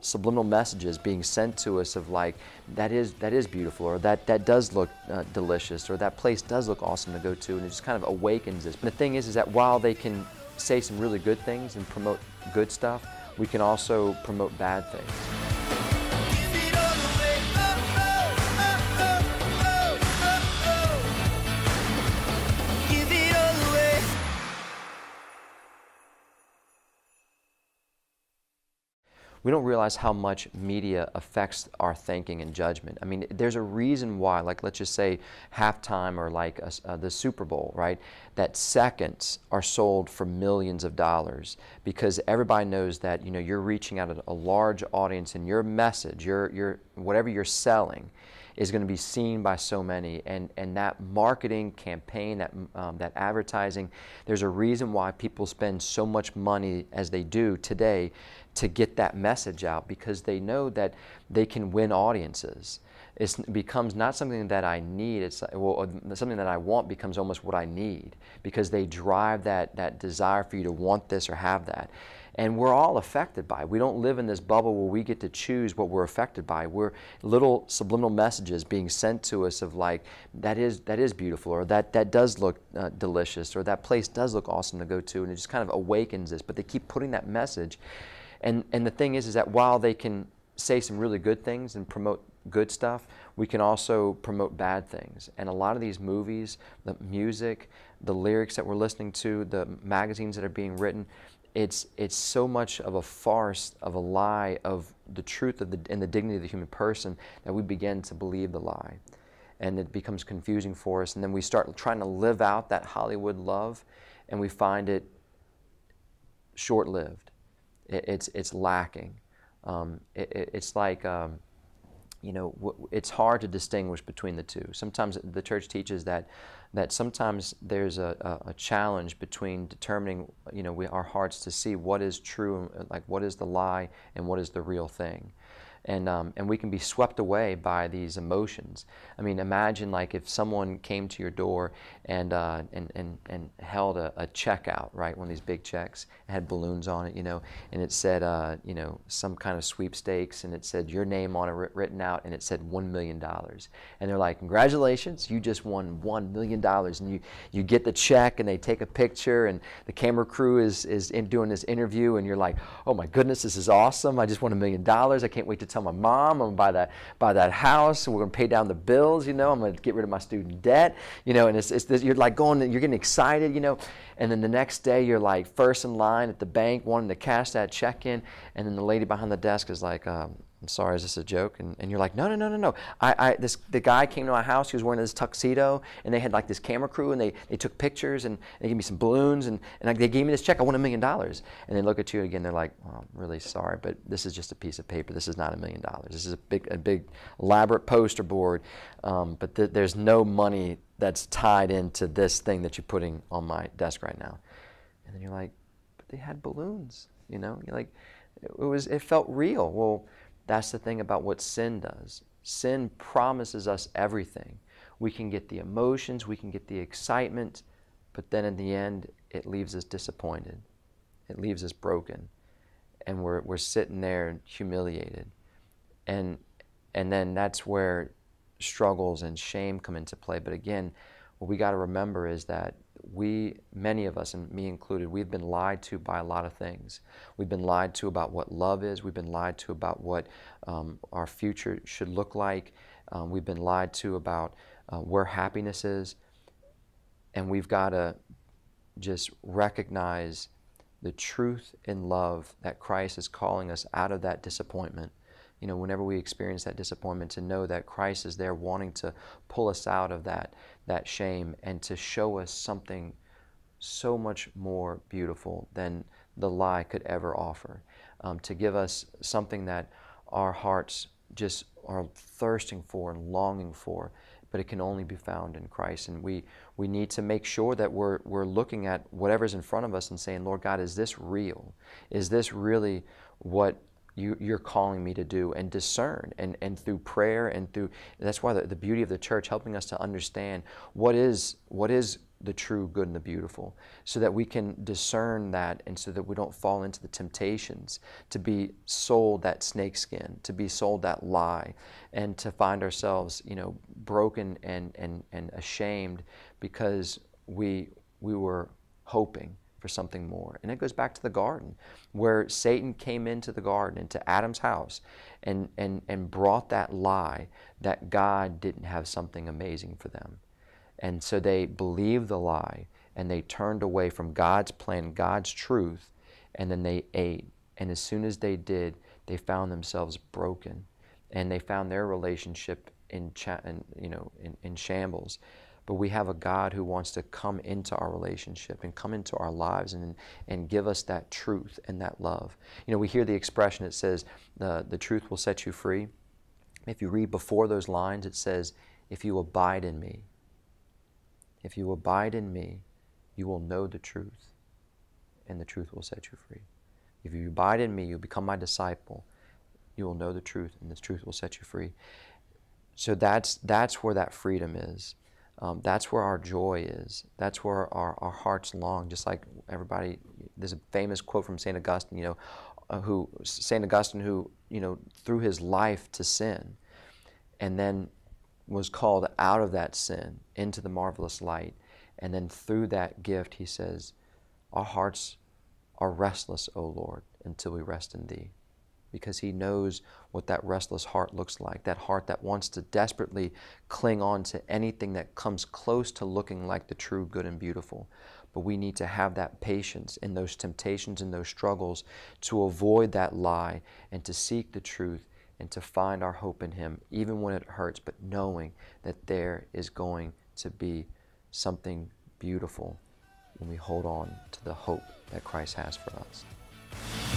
subliminal messages being sent to us of like that is that is beautiful or that that does look uh, delicious or that place does look awesome to go to and it just kind of awakens us. But the thing is is that while they can say some really good things and promote good stuff, we can also promote bad things. we don't realize how much media affects our thinking and judgment. I mean, there's a reason why, like let's just say halftime or like a, uh, the Super Bowl, right? That seconds are sold for millions of dollars because everybody knows that you know you're reaching out to a large audience and your message, your your whatever you're selling is going to be seen by so many. And, and that marketing campaign, that, um, that advertising, there's a reason why people spend so much money as they do today to get that message out because they know that they can win audiences. it becomes not something that I need, it's well, uh, something that I want becomes almost what I need because they drive that, that desire for you to want this or have that and we're all affected by. We don't live in this bubble where we get to choose what we're affected by. We're little subliminal messages being sent to us of like that is that is beautiful, or that that does look uh, delicious, or that place does look awesome to go to, and it just kind of awakens us. But they keep putting that message, and and the thing is, is that while they can say some really good things and promote good stuff, we can also promote bad things. And a lot of these movies, the music, the lyrics that we're listening to, the magazines that are being written, it's it's so much of a farce of a lie of the truth of the, and the dignity of the human person that we begin to believe the lie and it becomes confusing for us and then we start trying to live out that hollywood love and we find it short-lived it, it's it's lacking um, it, it, it's like um, you know, it's hard to distinguish between the two. Sometimes the church teaches that that sometimes there's a, a, a challenge between determining, you know, we, our hearts to see what is true, like what is the lie and what is the real thing and um, and we can be swept away by these emotions. I mean, imagine like if someone came to your door and uh, and, and and held a, a check out, right? One of these big checks had balloons on it, you know, and it said, uh, you know, some kind of sweepstakes, and it said your name on it written out, and it said one million dollars, and they're like, congratulations, you just won one million dollars, and you you get the check, and they take a picture, and the camera crew is is doing this interview, and you're like, oh my goodness, this is awesome! I just won a million dollars! I can't wait to tell my mom I'm going to buy that, buy that house. We're going to pay down the bills, you know. I'm going to get rid of my student debt, you know. And it's, it's you're like going, you're getting excited, you know. And then the next day you're like first in line at the bank wanting to cash that check in. And then the lady behind the desk is like, um, I'm sorry, is this a joke? And, and you're like, no, no, no, no, no. I, I, this, the guy came to my house, he was wearing this tuxedo, and they had like this camera crew, and they, they took pictures, and they gave me some balloons, and, and like, they gave me this check, I won a million dollars. And they look at you again, they're like, I'm really sorry, but this is just a piece of paper. This is not a million dollars. This is a big, a big elaborate poster board, um, but th there's no money that's tied into this thing that you're putting on my desk right now. And then you're like, but they had balloons, you know? You're like, it, it was, it felt real. Well, that's the thing about what sin does. Sin promises us everything. We can get the emotions, we can get the excitement, but then in the end, it leaves us disappointed. It leaves us broken. And we're, we're sitting there humiliated. And, and then that's where struggles and shame come into play. But again, what we got to remember is that we, many of us, and me included, we've been lied to by a lot of things. We've been lied to about what love is. We've been lied to about what um, our future should look like. Um, we've been lied to about uh, where happiness is. And we've got to just recognize the truth in love that Christ is calling us out of that disappointment. You know, whenever we experience that disappointment, to know that Christ is there wanting to pull us out of that, that shame and to show us something so much more beautiful than the lie could ever offer, um, to give us something that our hearts just are thirsting for and longing for, but it can only be found in Christ. And we, we need to make sure that we're, we're looking at whatever's in front of us and saying, Lord God, is this real? Is this really what you, you're calling me to do and discern and, and through prayer and through that's why the, the beauty of the church helping us to understand what is what is the true good and the beautiful so that we can discern that and so that we don't fall into the temptations to be sold that snakeskin to be sold that lie and to find ourselves you know broken and and, and ashamed because we we were hoping for something more. And it goes back to the garden where Satan came into the garden, into Adam's house, and, and, and brought that lie that God didn't have something amazing for them. And so they believed the lie and they turned away from God's plan, God's truth, and then they ate. And as soon as they did, they found themselves broken and they found their relationship in, cha- in you know, in, in shambles but we have a God who wants to come into our relationship and come into our lives and, and give us that truth and that love. You know, we hear the expression, it says, the, the truth will set you free. If you read before those lines, it says, if you abide in me, if you abide in me, you will know the truth, and the truth will set you free. If you abide in me, you become my disciple, you will know the truth, and the truth will set you free. So that's, that's where that freedom is. Um, that's where our joy is. That's where our, our hearts long. Just like everybody, there's a famous quote from St. Augustine, you know, uh, who, St. Augustine, who, you know, threw his life to sin and then was called out of that sin into the marvelous light. And then through that gift, he says, Our hearts are restless, O Lord, until we rest in thee because he knows what that restless heart looks like, that heart that wants to desperately cling on to anything that comes close to looking like the true good and beautiful. But we need to have that patience in those temptations and those struggles to avoid that lie and to seek the truth and to find our hope in him, even when it hurts, but knowing that there is going to be something beautiful when we hold on to the hope that Christ has for us.